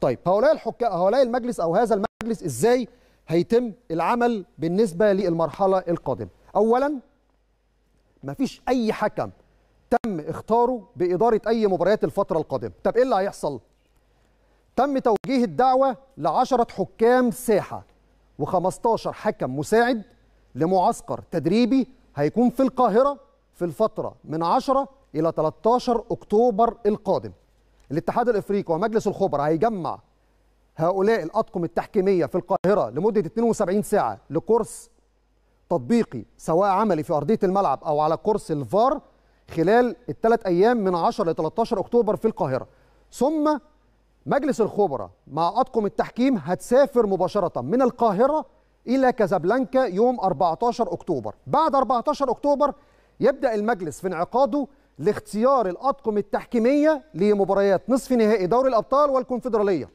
طيب هؤلاء الحكام هؤلاء المجلس او هذا المجلس ازاي هيتم العمل بالنسبه للمرحله القادمه اولا مفيش اي حكم تم اختاره باداره اي مباريات الفتره القادمه طب ايه اللي هيحصل تم توجيه الدعوه لعشرة حكام ساحه و15 حكم مساعد لمعسكر تدريبي هيكون في القاهره في الفتره من 10 الى 13 اكتوبر القادم الاتحاد الافريقي ومجلس الخبراء هيجمع هؤلاء الاطقم التحكيميه في القاهره لمده 72 ساعه لكورس تطبيقي سواء عملي في ارضيه الملعب او على كورس الفار خلال الثلاث ايام من 10 ل 13 اكتوبر في القاهره ثم مجلس الخبراء مع اطقم التحكيم هتسافر مباشره من القاهره الى كازابلانكا يوم 14 اكتوبر بعد 14 اكتوبر يبدا المجلس في انعقاده لاختيار الأطقم التحكيمية لمباريات نصف نهائي دوري الأبطال والكونفدرالية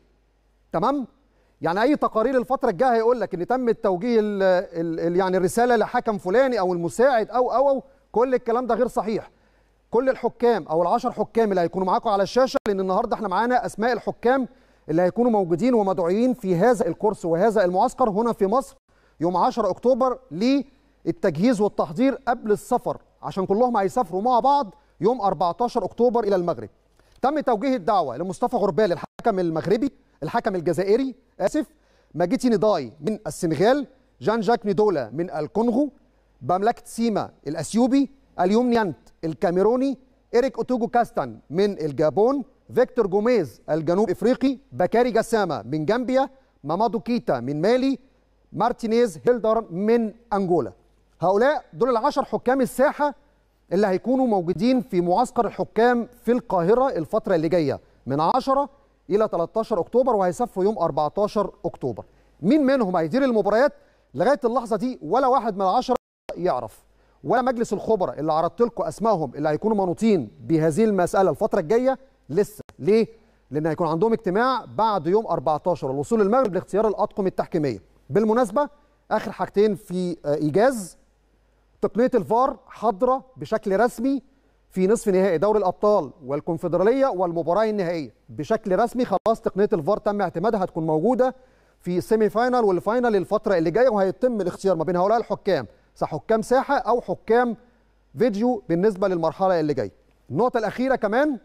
تمام؟ يعني أي تقارير الفترة الجاية هيقول لك إن تم التوجيه الـ الـ يعني الرسالة لحكم فلاني أو المساعد أو أو أو كل الكلام ده غير صحيح كل الحكام أو العشر حكام اللي هيكونوا معاكم على الشاشة لأن النهاردة إحنا معانا أسماء الحكام اللي هيكونوا موجودين ومدعوين في هذا الكورس وهذا المعسكر هنا في مصر يوم 10 أكتوبر للتجهيز والتحضير قبل السفر عشان كلهم هيسافروا مع بعض يوم 14 اكتوبر الى المغرب تم توجيه الدعوه لمصطفى غربال الحكم المغربي الحكم الجزائري اسف ماجيتي نضاي من السنغال جان جاك نيدولا من الكونغو بمملكه سيما الاثيوبي اليوم نيانت الكاميروني إريك أوتوجو كاستن من الجابون فيكتور جوميز الجنوب إفريقي بكاري جسامة من جامبيا مامادو كيتا من مالي مارتينيز هيلدر من أنجولا هؤلاء دول العشر حكام الساحة اللي هيكونوا موجودين في معسكر الحكام في القاهرة الفترة اللي جاية من 10 إلى 13 أكتوبر وهيصفوا يوم 14 أكتوبر مين منهم هيدير المباريات لغاية اللحظة دي ولا واحد من العشرة يعرف ولا مجلس الخبراء اللي عرضت لكم أسمائهم اللي هيكونوا منوطين بهذه المسألة الفترة الجاية لسه ليه؟ لأن هيكون عندهم اجتماع بعد يوم 14 الوصول المغرب لاختيار الأطقم التحكيمية بالمناسبة آخر حاجتين في آه، إيجاز تقنيه الفار حاضره بشكل رسمي في نصف نهائي دوري الابطال والكونفدراليه والمباراه النهائيه بشكل رسمي خلاص تقنيه الفار تم اعتمادها هتكون موجوده في السيمي فاينال والفاينال الفتره اللي جايه وهيتم الاختيار ما بين هؤلاء الحكام حكام ساحه او حكام فيديو بالنسبه للمرحله اللي جايه النقطه الاخيره كمان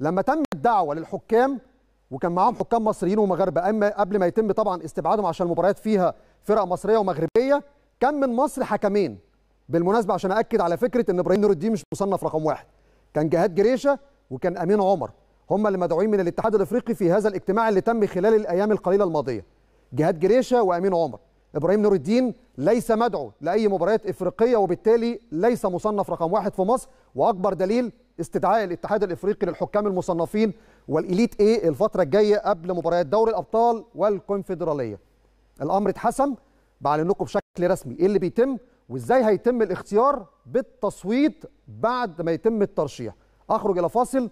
لما تم الدعوه للحكام وكان معاهم حكام مصريين ومغاربه اما قبل ما يتم طبعا استبعادهم عشان المباريات فيها فرق مصريه ومغربيه كان من مصر حكمين بالمناسبه عشان اكد على فكره ان ابراهيم نور الدين مش مصنف رقم واحد كان جهاد جريشه وكان امين عمر هم اللي مدعوين من الاتحاد الافريقي في هذا الاجتماع اللي تم خلال الايام القليله الماضيه جهاد جريشه وامين عمر ابراهيم نور الدين ليس مدعو لاي مباريات افريقيه وبالتالي ليس مصنف رقم واحد في مصر واكبر دليل استدعاء الاتحاد الافريقي للحكام المصنفين والاليت اي الفتره الجايه قبل مباريات دوري الابطال والكونفدراليه الامر اتحسم بعلن لكم بشكل رسمي ايه اللي بيتم وازاي هيتم الاختيار بالتصويت بعد ما يتم الترشيح اخرج الى فاصل